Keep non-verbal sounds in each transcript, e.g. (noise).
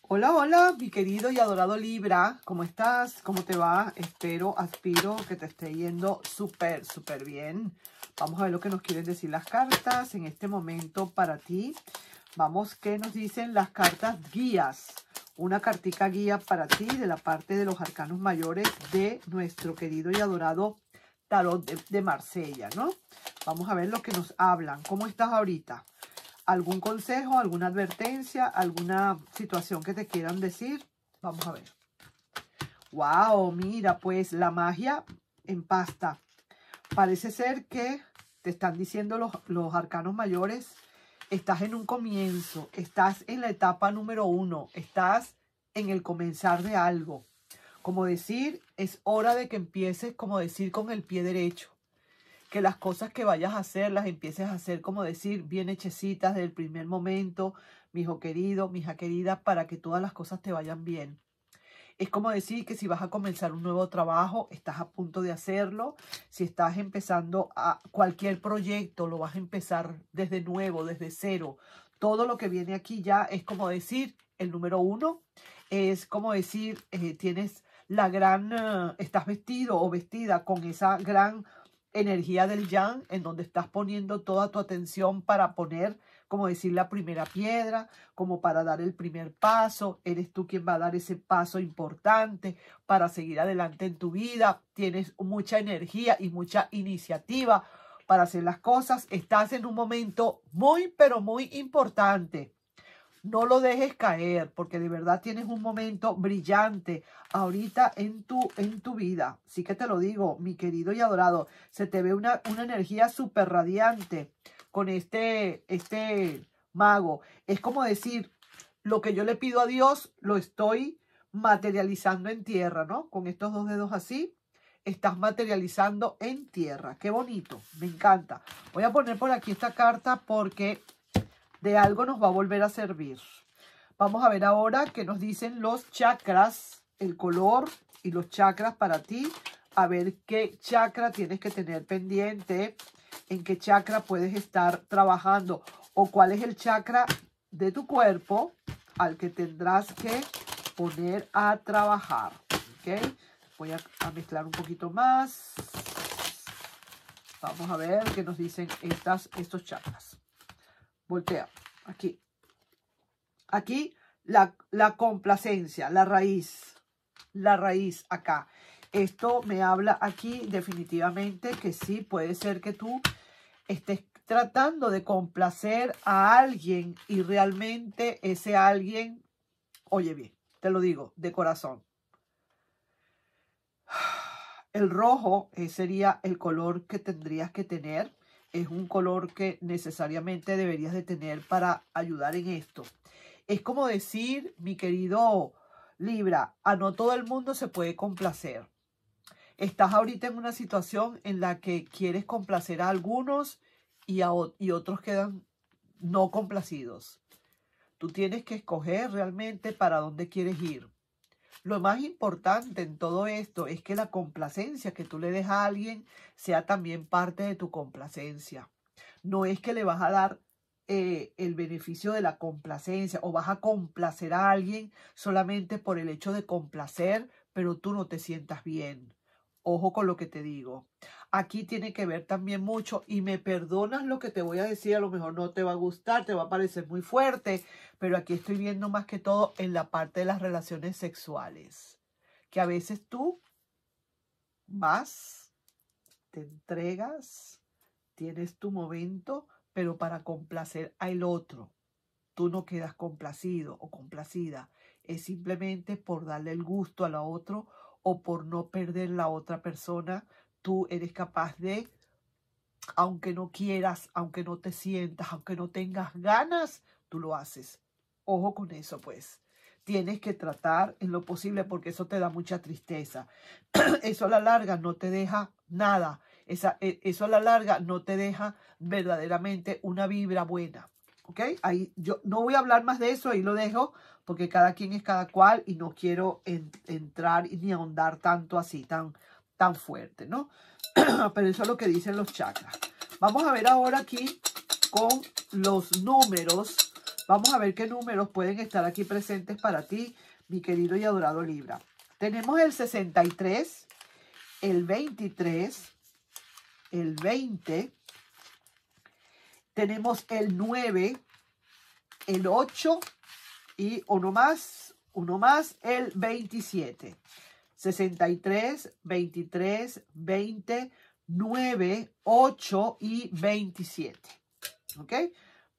Hola, hola, mi querido y adorado Libra. ¿Cómo estás? ¿Cómo te va? Espero, aspiro que te esté yendo súper, súper bien. Vamos a ver lo que nos quieren decir las cartas en este momento para ti. Vamos, ¿qué nos dicen las cartas guías? Una cartica guía para ti de la parte de los arcanos mayores de nuestro querido y adorado Tarot de, de Marsella, ¿no? Vamos a ver lo que nos hablan. ¿Cómo estás ahorita? algún consejo, alguna advertencia, alguna situación que te quieran decir. Vamos a ver. ¡Wow! Mira, pues la magia en pasta. Parece ser que te están diciendo los, los arcanos mayores, estás en un comienzo, estás en la etapa número uno, estás en el comenzar de algo. Como decir, es hora de que empieces, como decir, con el pie derecho que las cosas que vayas a hacer las empieces a hacer, como decir, bien hechecitas del primer momento, mi hijo querido, mi hija querida, para que todas las cosas te vayan bien. Es como decir que si vas a comenzar un nuevo trabajo, estás a punto de hacerlo. Si estás empezando a cualquier proyecto, lo vas a empezar desde nuevo, desde cero. Todo lo que viene aquí ya es como decir, el número uno, es como decir, eh, tienes la gran, eh, estás vestido o vestida con esa gran energía del yang, en donde estás poniendo toda tu atención para poner, como decir, la primera piedra, como para dar el primer paso. Eres tú quien va a dar ese paso importante para seguir adelante en tu vida. Tienes mucha energía y mucha iniciativa para hacer las cosas. Estás en un momento muy, pero muy importante. No lo dejes caer porque de verdad tienes un momento brillante ahorita en tu, en tu vida. Sí que te lo digo, mi querido y adorado. Se te ve una, energía súper radiante con este, este mago. Es como decir, lo que yo le pido a Dios lo estoy materializando en tierra, ¿no? Con estos dos dedos así, estás materializando en tierra. Qué bonito, me encanta. Voy a poner por aquí esta carta porque de algo nos va a volver a servir. Vamos a ver ahora qué nos dicen los chakras, el color y los chakras para ti. A ver qué chakra tienes que tener pendiente, en qué chakra puedes estar trabajando o cuál es el chakra de tu cuerpo al que tendrás que poner a trabajar. Voy a, mezclar un poquito más. Vamos a ver qué nos dicen estas, estos chakras voltea, aquí. Aquí la, complacencia, la raíz, la raíz acá. Esto me habla aquí definitivamente que sí, puede ser que tú estés tratando de complacer a alguien y realmente ese alguien, oye bien, te lo digo de corazón. El rojo eh, sería el color que tendrías que tener es un color que necesariamente deberías de tener para ayudar en esto. Es como decir, mi querido Libra, a no todo el mundo se puede complacer. Estás ahorita en una situación en la que quieres complacer a algunos y, y otros quedan no complacidos. Tú tienes que escoger realmente para dónde quieres ir. Lo más importante en todo esto es que la complacencia que tú le des a alguien sea también parte de tu complacencia. No es que le vas a dar eh, el beneficio de la complacencia o vas a complacer a alguien solamente por el hecho de complacer, pero tú no te sientas bien. Ojo con lo que te digo. Aquí tiene que ver también mucho y me perdonas lo que te voy a decir, a lo mejor no te va a gustar, te va a parecer muy fuerte, pero aquí estoy viendo más que todo en la parte de las relaciones sexuales, que a veces tú vas, te entregas, tienes tu momento, pero para complacer al otro. Tú no quedas complacido o complacida. Es simplemente por darle el gusto a la otro o por no perder la otra persona tú eres capaz de, aunque no quieras, aunque no te sientas, aunque no tengas ganas, tú lo haces. Ojo con eso, pues. Tienes que tratar en lo posible porque eso te da mucha tristeza. (clears throat) Eso a la larga no te deja nada. Esa, e, eso a la larga no te deja verdaderamente una vibra buena. ¿Ok? Ahí yo no voy a hablar más de eso, ahí lo dejo, porque cada quien es cada cual y no quiero entrar ni ahondar tanto así, tan tan fuerte, ¿no? (clears throat) Pero eso es lo que dicen los chakras. Vamos a ver ahora aquí con los números. Vamos a ver qué números pueden estar aquí presentes para ti, mi querido y adorado Libra. Tenemos el 63, el 23, el 20. Tenemos el 9, el 8 y uno más, uno más, el 27. 63, 23, 20, 9, 8 y 27. ¿Ok?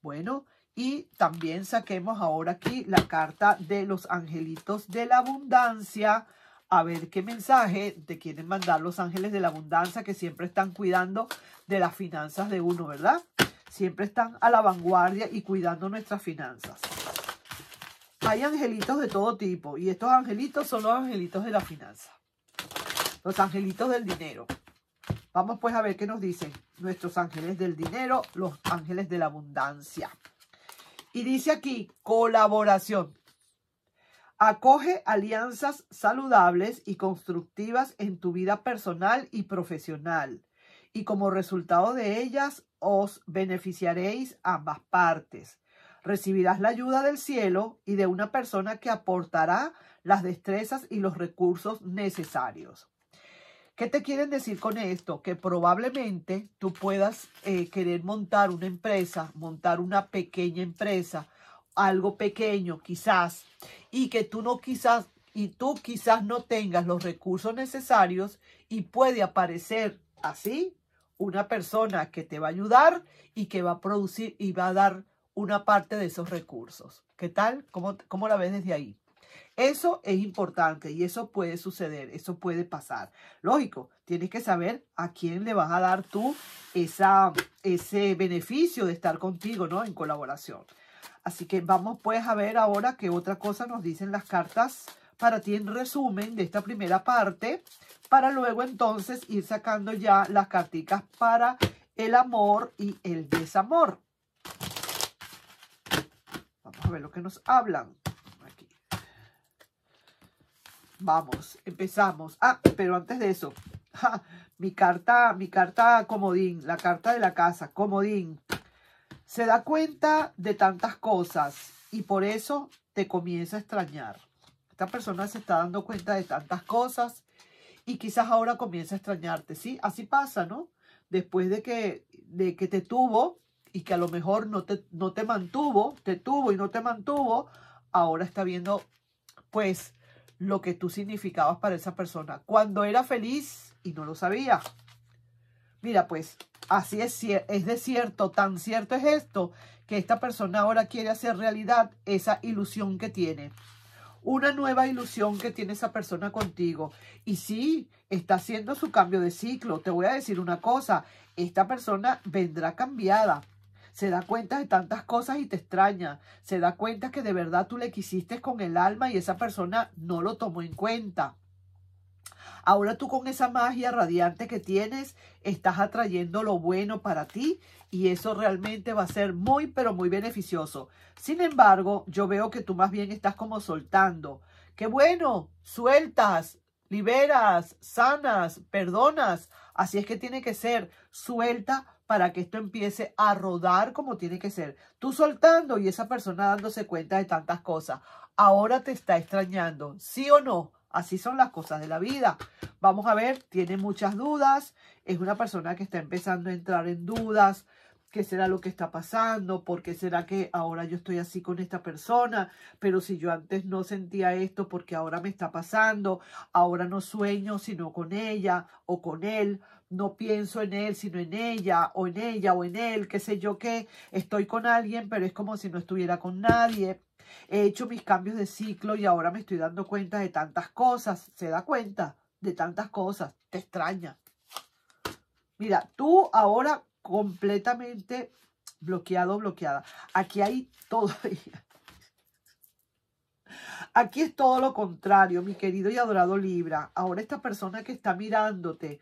Bueno, y también saquemos ahora aquí la carta de los angelitos de la abundancia. A ver qué mensaje te quieren mandar los ángeles de la abundancia que siempre están cuidando de las finanzas de uno, ¿verdad? Siempre están a la vanguardia y cuidando nuestras finanzas hay angelitos de todo tipo. Y estos angelitos son los angelitos de la finanza. Los angelitos del dinero. Vamos pues a ver qué nos dicen nuestros ángeles del dinero, los ángeles de la abundancia. Y dice aquí, colaboración. Acoge alianzas saludables y constructivas en tu vida personal y profesional. Y como resultado de ellas, os beneficiaréis ambas partes recibirás la ayuda del cielo y de una persona que aportará las destrezas y los recursos necesarios. ¿Qué te quieren decir con esto? Que probablemente tú puedas eh, querer montar una empresa, montar una pequeña empresa, algo pequeño quizás, y que tú no quizás, y tú quizás no tengas los recursos necesarios y puede aparecer así una persona que te va a ayudar y que va a producir y va a dar una parte de esos recursos. ¿Qué tal? ¿Cómo, la ves desde ahí? Eso es importante y eso puede suceder, eso puede pasar. Lógico, tienes que saber a quién le vas a dar tú esa, ese beneficio de estar contigo, ¿no? En colaboración. Así que vamos pues a ver ahora qué otra cosa nos dicen las cartas para ti en resumen de esta primera parte, para luego entonces ir sacando ya las carticas para el amor y el desamor a ver lo que nos hablan. Vamos, empezamos. Ah, pero antes de eso, (laughs) mi carta, mi carta comodín, la carta de la casa, comodín. Se da cuenta de tantas cosas y por eso te comienza a extrañar. Esta persona se está dando cuenta de tantas cosas y quizás ahora comienza a extrañarte, ¿sí? Así pasa, ¿no? Después de que, de que te tuvo, y que a lo mejor no te, no te mantuvo, te tuvo y no te mantuvo, ahora está viendo pues lo que tú significabas para esa persona. Cuando era feliz y no lo sabía. Mira, pues así es, es de cierto, tan cierto es esto, que esta persona ahora quiere hacer realidad esa ilusión que tiene. Una nueva ilusión que tiene esa persona contigo. Y sí, está haciendo su cambio de ciclo. Te voy a decir una cosa, esta persona vendrá cambiada se da cuenta de tantas cosas y te extraña, se da cuenta que de verdad tú le quisiste con el alma y esa persona no lo tomó en cuenta. Ahora tú con esa magia radiante que tienes, estás atrayendo lo bueno para ti y eso realmente va a ser muy, pero muy beneficioso. Sin embargo, yo veo que tú más bien estás como soltando. Qué bueno, sueltas, liberas, sanas, perdonas. Así es que tiene que ser, suelta, para que esto empiece a rodar como tiene que ser. Tú soltando y esa persona dándose cuenta de tantas cosas. Ahora te está extrañando, ¿sí o no? Así son las cosas de la vida. Vamos a ver, tiene muchas dudas, es una persona que está empezando a entrar en dudas, qué será lo que está pasando, por qué será que ahora yo estoy así con esta persona, pero si yo antes no sentía esto, porque ahora me está pasando, ahora no sueño sino con ella o con él, no pienso en él, sino en ella, o en ella, o en él, qué sé yo qué, estoy con alguien, pero es como si no estuviera con nadie. He hecho mis cambios de ciclo y ahora me estoy dando cuenta de tantas cosas. Se da cuenta de tantas cosas. Te extraña. Mira, tú ahora completamente bloqueado, bloqueada. Aquí hay todo. (laughs) Aquí es todo lo contrario, mi querido y adorado Libra. Ahora esta persona que está mirándote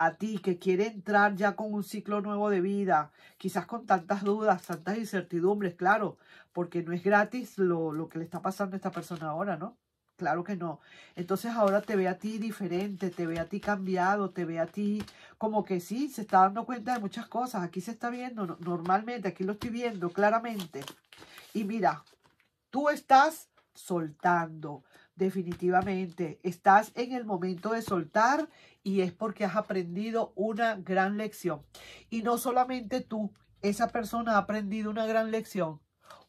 a ti que quiere entrar ya con un ciclo nuevo de vida, quizás con tantas dudas, tantas incertidumbres, claro, porque no es gratis lo, que le está pasando a esta persona ahora, ¿no? Claro que no. Entonces ahora te ve a ti diferente, te ve a ti cambiado, te ve a ti como que sí, se está dando cuenta de muchas cosas. Aquí se está viendo normalmente, aquí lo estoy viendo claramente. Y mira, tú estás soltando, definitivamente. Estás en el momento de soltar y es porque has aprendido una gran lección. Y no solamente tú, esa persona ha aprendido una gran lección.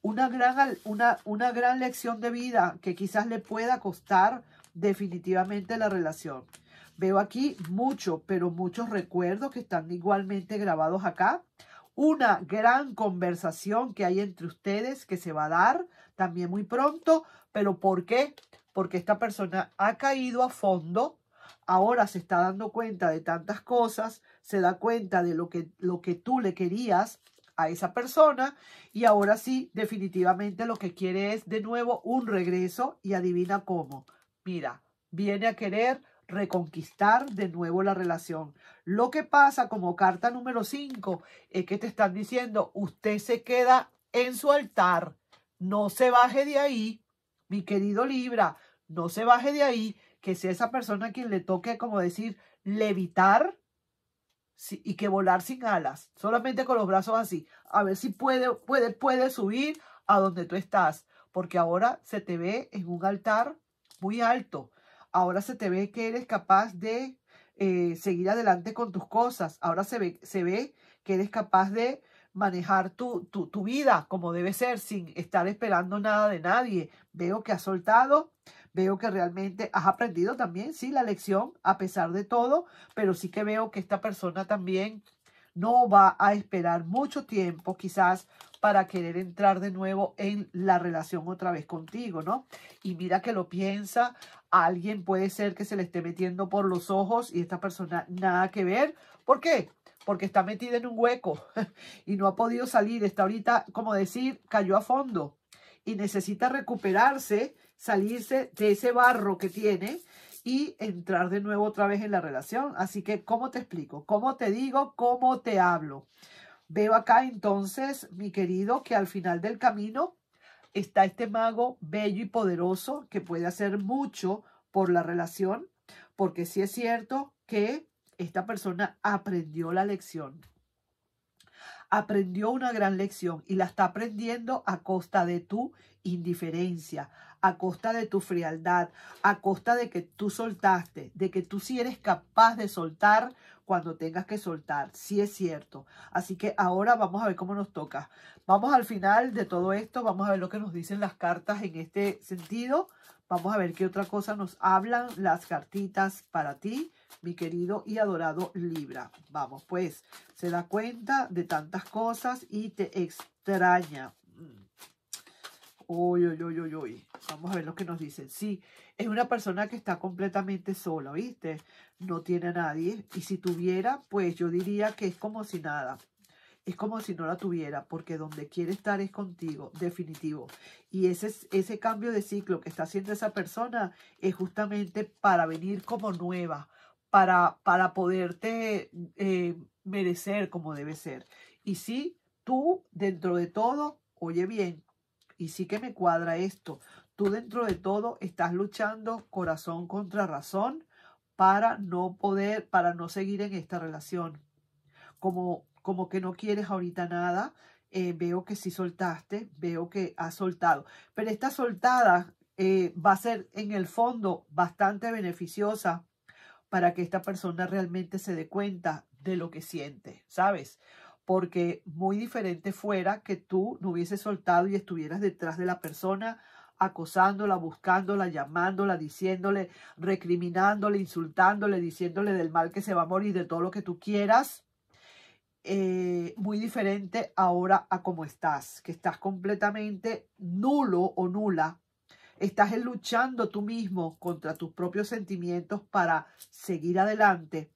Una gran, una, una gran lección de vida que quizás le pueda costar definitivamente la relación. Veo aquí mucho, pero muchos recuerdos que están igualmente grabados acá una gran conversación que hay entre ustedes que se va a dar también muy pronto, pero ¿por qué? porque esta persona ha caído a fondo, ahora se está dando cuenta de tantas cosas, se da cuenta de lo que, lo que tú le querías a esa persona y ahora sí, definitivamente lo que quiere es de nuevo un regreso y adivina cómo. Mira, viene a querer reconquistar de nuevo la relación. Lo que pasa como carta número 5 es que te están diciendo, usted se queda en su altar, no se baje de ahí, mi querido Libra, no se baje de ahí, que sea esa persona quien le toque, como decir, levitar y que volar sin alas, solamente con los brazos así, a ver si puede, puede, puede subir a donde tú estás, porque ahora se te ve en un altar muy alto, ahora se te ve que eres capaz de eh, seguir adelante con tus cosas, ahora se ve, se ve que eres capaz de manejar tu, tu, tu vida como debe ser, sin estar esperando nada de nadie. Veo que has soltado, veo que realmente has aprendido también, sí, la lección, a pesar de todo, pero sí que veo que esta persona también no va a esperar mucho tiempo quizás para querer entrar de nuevo en la relación otra vez contigo, ¿no? Y mira que lo piensa, alguien puede ser que se le esté metiendo por los ojos y esta persona nada que ver. ¿Por qué? porque está metida en un hueco (laughs) y no ha podido salir. Está ahorita, como decir, cayó a fondo y necesita recuperarse, salirse de ese barro que tiene y entrar de nuevo otra vez en la relación. Así que, ¿cómo te explico? ¿Cómo te digo? ¿Cómo te hablo? Veo acá entonces, mi querido, que al final del camino está este mago bello y poderoso que puede hacer mucho por la relación, porque sí es cierto que esta persona aprendió la lección. Aprendió una gran lección y la está aprendiendo a costa de tu indiferencia, a costa de tu frialdad, a costa de que tú soltaste, de que tú sí eres capaz de soltar cuando tengas que soltar, sí es cierto. Así que ahora vamos a ver cómo nos toca. Vamos al final de todo esto, vamos a ver lo que nos dicen las cartas en este sentido. Vamos a ver qué otra cosa nos hablan las cartitas para ti, mi querido y adorado Libra. Vamos, pues, se da cuenta de tantas cosas y te extraña. Uy, uy, uy, uy, uy. Vamos a ver lo que nos dicen. Sí, es una persona que está completamente sola, ¿viste? No tiene a nadie. Y si tuviera, pues yo diría que es como si nada es como si no la tuviera, porque donde quiere estar es contigo, definitivo. Y ese, ese cambio de ciclo que está haciendo esa persona es justamente para venir como nueva, para, para poderte eh, merecer como debe ser. Y sí, tú dentro de todo, oye bien, y sí que me cuadra esto, tú dentro de todo estás luchando corazón contra razón para no poder, para no seguir en esta relación. Como como que no quieres ahorita nada, eh, veo que sí soltaste, veo que has soltado. Pero esta soltada eh, va a ser en el fondo bastante beneficiosa para que esta persona realmente se dé cuenta de lo que siente, ¿sabes? Porque muy diferente fuera que tú no hubieses soltado y estuvieras detrás de la persona acosándola, buscándola, llamándola, diciéndole, recriminándole, insultándole, diciéndole del mal que se va a morir, de todo lo que tú quieras, eh, muy diferente ahora a cómo estás, que estás completamente nulo o nula. Estás luchando tú mismo contra tus propios sentimientos para seguir adelante.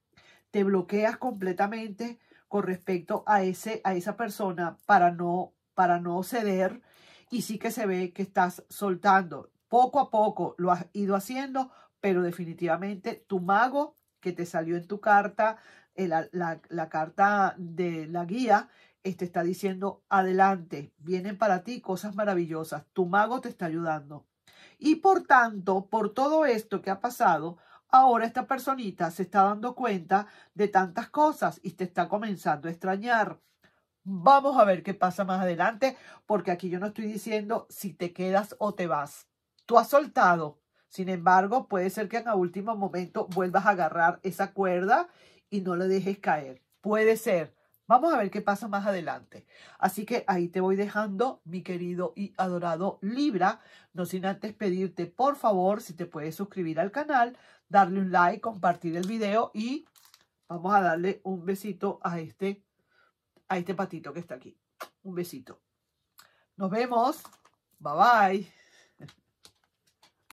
Te bloqueas completamente con respecto a, ese, a esa persona para no, para no ceder y sí que se ve que estás soltando. Poco a poco lo has ido haciendo, pero definitivamente tu mago que te salió en tu carta la, carta de la guía te este, está diciendo, adelante, vienen para ti cosas maravillosas, tu mago te está ayudando. Y por tanto, por todo esto que ha pasado, ahora esta personita se está dando cuenta de tantas cosas y te está comenzando a extrañar. Vamos a ver qué pasa más adelante, porque aquí yo no estoy diciendo si te quedas o te vas. Tú has soltado. Sin embargo, puede ser que en el último momento vuelvas a agarrar esa cuerda y no lo dejes caer. Puede ser. Vamos a ver qué pasa más adelante. Así que ahí te voy dejando, mi querido y adorado Libra. No sin antes pedirte, por favor, si te puedes suscribir al canal, darle un like, compartir el video y vamos a darle un besito a este, este patito que está aquí. Un besito. Nos vemos. Bye bye.